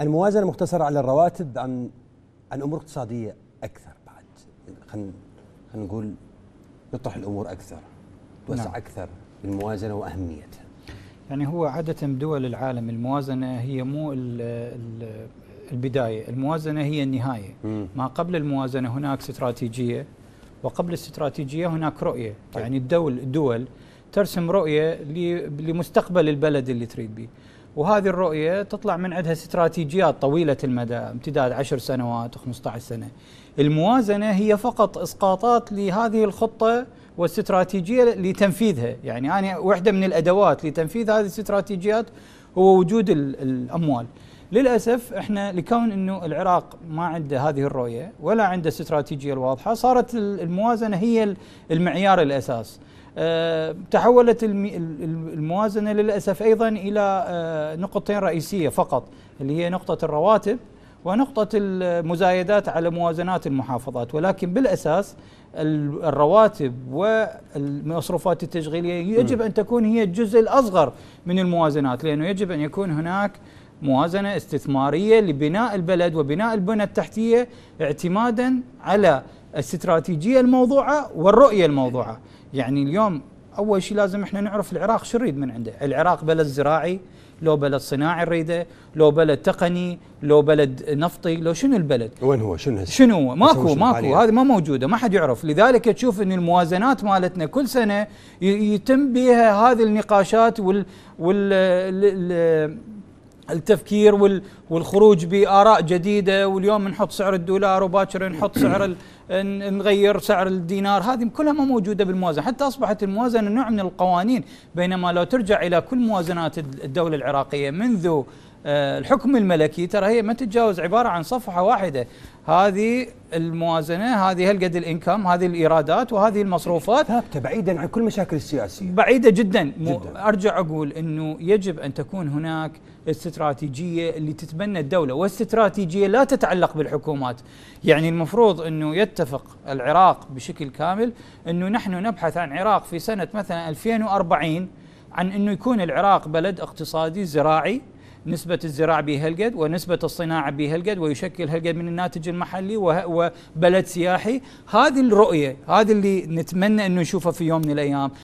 الموازنه مختصره على الرواتب عن عن امور اقتصاديه اكثر بعد خلينا خلينا نقول يطرح الامور اكثر توسع نعم. اكثر بالموازنه واهميتها يعني هو عاده بدول العالم الموازنه هي مو ال ال البدايه الموازنه هي النهايه م. ما قبل الموازنه هناك استراتيجيه وقبل الاستراتيجيه هناك رؤيه طيب. يعني الدول الدول ترسم رؤيه لمستقبل البلد اللي تريد به وهذه الرؤيه تطلع من عندها استراتيجيات طويله المدى امتداد 10 سنوات و15 سنه. الموازنه هي فقط اسقاطات لهذه الخطه والاستراتيجيه لتنفيذها، يعني انا واحده من الادوات لتنفيذ هذه الاستراتيجيات هو وجود الاموال. للاسف احنا لكون انه العراق ما عنده هذه الرؤيه ولا عنده استراتيجيه الواضحه صارت الموازنه هي المعيار الاساس. آه، تحولت الموازنة للأسف أيضا إلى آه، نقطتين رئيسية فقط اللي هي نقطة الرواتب ونقطة المزايدات على موازنات المحافظات ولكن بالأساس الرواتب والمصروفات التشغيلية يجب أن تكون هي الجزء الأصغر من الموازنات لأنه يجب أن يكون هناك موازنة استثمارية لبناء البلد وبناء البنى التحتية اعتمادا على الاستراتيجية الموضوعة والرؤية الموضوعة يعني اليوم أول شيء لازم احنا نعرف العراق شو نريد من عنده العراق بلد زراعي لو بلد صناعي نريده لو بلد تقني لو بلد نفطي لو شنو البلد وين هو شنو شنو هو ماكو ماكو هذه ما موجوده ما حد يعرف لذلك تشوف ان الموازنات مالتنا كل سنه يتم بها هذه النقاشات وال, وال... التفكير والخروج باراء جديده واليوم نحط سعر الدولار وباكر نحط سعر نغير سعر الدينار هذه كلها ما موجوده بالموازنه حتى اصبحت الموازنه نوع من القوانين بينما لو ترجع الى كل موازنات الدوله العراقيه منذ آه، الحكم الملكي ترى هي ما تتجاوز عباره عن صفحه واحده هذه الموازنه هذه هالقد الانكم هذه الايرادات وهذه المصروفات ثابته بعيدا عن كل المشاكل السياسيه بعيده جدا, جداً. ارجع اقول انه يجب ان تكون هناك استراتيجيه اللي تتبنى الدوله واستراتيجيه لا تتعلق بالحكومات يعني المفروض انه يتفق العراق بشكل كامل انه نحن نبحث عن عراق في سنه مثلا 2040 عن انه يكون العراق بلد اقتصادي زراعي نسبة الزراعة بهلقد ونسبة الصناعة بهلقد ويشكل هلقد من الناتج المحلي وبلد سياحي هذه الرؤية هذه اللي نتمنى أن نشوفها في يوم من الأيام